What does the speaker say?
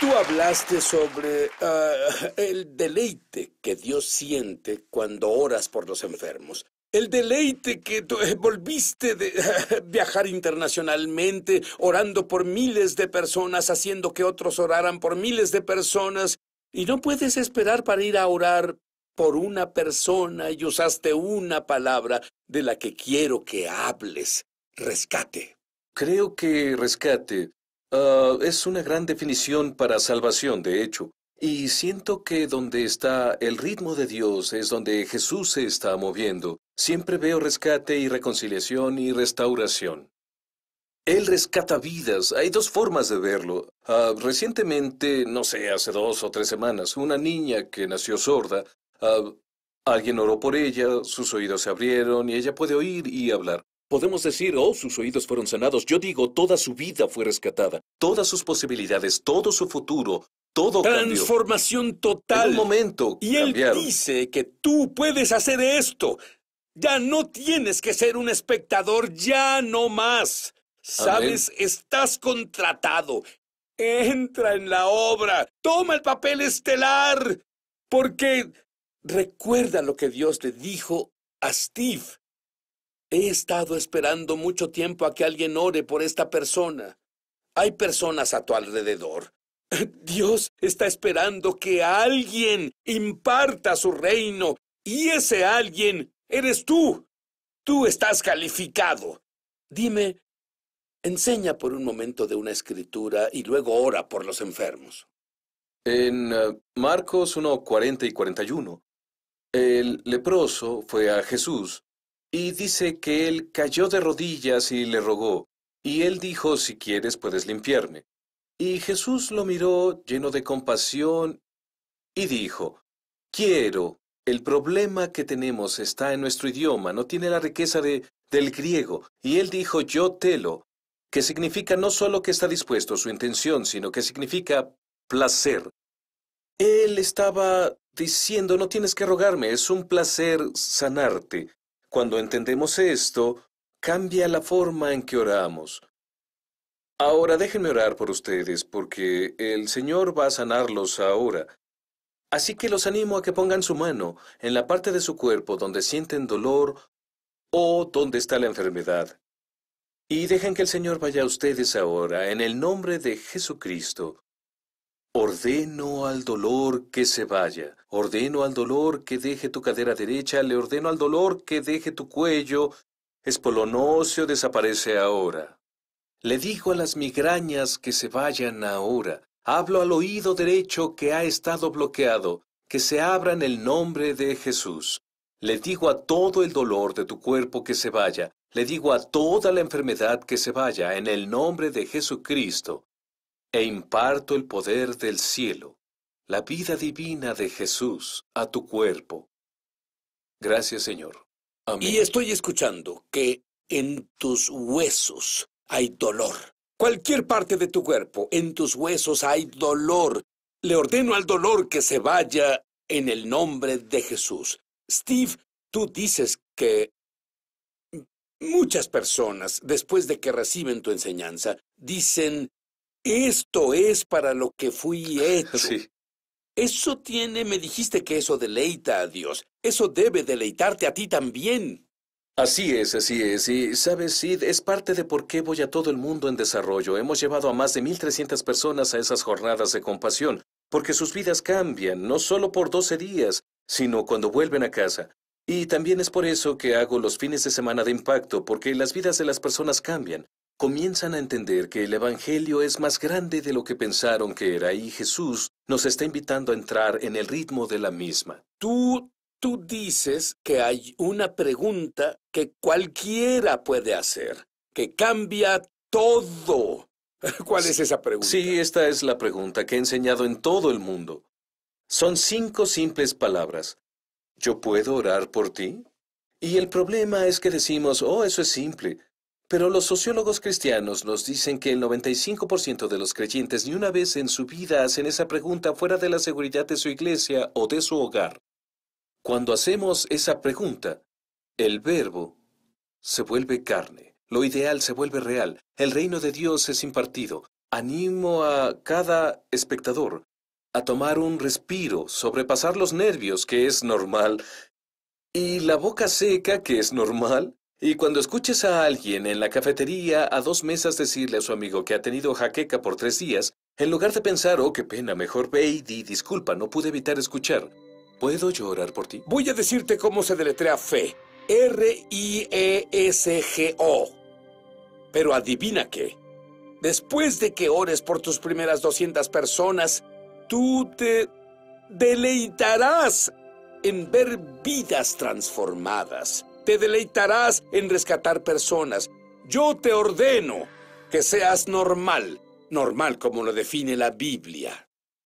tú hablaste sobre ah, el deleite que Dios siente cuando oras por los enfermos. El deleite que eh, volviste de viajar internacionalmente, orando por miles de personas, haciendo que otros oraran por miles de personas, y no puedes esperar para ir a orar por una persona y usaste una palabra de la que quiero que hables, rescate. Creo que rescate Ah, es una gran definición para salvación, de hecho. Y siento que donde está el ritmo de Dios es donde Jesús se está moviendo. Siempre veo rescate y reconciliación y restauración. Él rescata vidas. Hay dos formas de verlo. Ah, recientemente, no sé, hace dos o tres semanas, una niña que nació sorda, ah, alguien oró por ella, sus oídos se abrieron y ella puede oír y hablar. Podemos decir, oh, sus oídos fueron sanados. Yo digo, toda su vida fue rescatada. Todas sus posibilidades, todo su futuro, todo Transformación total. un momento. Y él dice que tú puedes hacer esto. Ya no tienes que ser un espectador, ya no más. Sabes, estás contratado. Entra en la obra, toma el papel estelar, porque recuerda lo que Dios le dijo a Steve. He estado esperando mucho tiempo a que alguien ore por esta persona. Hay personas a tu alrededor. Dios está esperando que alguien imparta su reino y ese alguien eres tú. Tú estás calificado. Dime, enseña por un momento de una escritura y luego ora por los enfermos. En eh, Marcos 1, 40 y 41, el leproso fue a Jesús y dice que él cayó de rodillas y le rogó, y él dijo, si quieres puedes limpiarme. Y Jesús lo miró lleno de compasión y dijo, quiero, el problema que tenemos está en nuestro idioma, no tiene la riqueza del griego. Y él dijo, yo telo, que significa no solo que está dispuesto su intención, sino que significa placer. Él estaba diciendo, no tienes que rogarme, es un placer sanarte. Cuando entendemos esto, cambia la forma en que oramos. Ahora déjenme orar por ustedes, porque el Señor va a sanarlos ahora. Así que los animo a que pongan su mano en la parte de su cuerpo donde sienten dolor o donde está la enfermedad. Y dejen que el Señor vaya a ustedes ahora, en el nombre de Jesucristo. Ordeno al dolor que se vaya. Ordeno al dolor que deje tu cadera derecha, le ordeno al dolor que deje tu cuello. espolonocio desaparece ahora. Le digo a las migrañas que se vayan ahora. Hablo al oído derecho que ha estado bloqueado, que se abra en el nombre de Jesús. Le digo a todo el dolor de tu cuerpo que se vaya, le digo a toda la enfermedad que se vaya en el nombre de Jesucristo, e imparto el poder del cielo la vida divina de Jesús a tu cuerpo. Gracias Señor. Amén. Y estoy escuchando que en tus huesos hay dolor. Cualquier parte de tu cuerpo, en tus huesos hay dolor. Le ordeno al dolor que se vaya en el nombre de Jesús. Steve, tú dices que muchas personas, después de que reciben tu enseñanza, dicen, esto es para lo que fui hecho. Eso tiene, me dijiste que eso deleita a Dios. Eso debe deleitarte a ti también. Así es, así es. Y sabes, Sid, es parte de por qué voy a todo el mundo en desarrollo. Hemos llevado a más de 1.300 personas a esas jornadas de compasión, porque sus vidas cambian, no solo por 12 días, sino cuando vuelven a casa. Y también es por eso que hago los fines de semana de impacto, porque las vidas de las personas cambian. Comienzan a entender que el Evangelio es más grande de lo que pensaron que era y Jesús nos está invitando a entrar en el ritmo de la misma. Tú, tú dices que hay una pregunta que cualquiera puede hacer, que cambia todo. ¿Cuál es esa pregunta? Sí, esta es la pregunta que he enseñado en todo el mundo. Son cinco simples palabras. ¿Yo puedo orar por ti? Y el problema es que decimos, oh, eso es simple. Pero los sociólogos cristianos nos dicen que el 95% de los creyentes ni una vez en su vida hacen esa pregunta fuera de la seguridad de su iglesia o de su hogar. Cuando hacemos esa pregunta, el verbo se vuelve carne, lo ideal se vuelve real, el reino de Dios es impartido. Animo a cada espectador a tomar un respiro, sobrepasar los nervios, que es normal, y la boca seca, que es normal, y cuando escuches a alguien en la cafetería a dos mesas decirle a su amigo que ha tenido jaqueca por tres días, en lugar de pensar, oh, qué pena, mejor ve y di disculpa, no pude evitar escuchar. ¿Puedo llorar por ti? Voy a decirte cómo se deletrea fe. R-I-E-S-G-O. Pero adivina qué. Después de que ores por tus primeras 200 personas, tú te deleitarás en ver vidas transformadas te deleitarás en rescatar personas. Yo te ordeno que seas normal, normal como lo define la Biblia.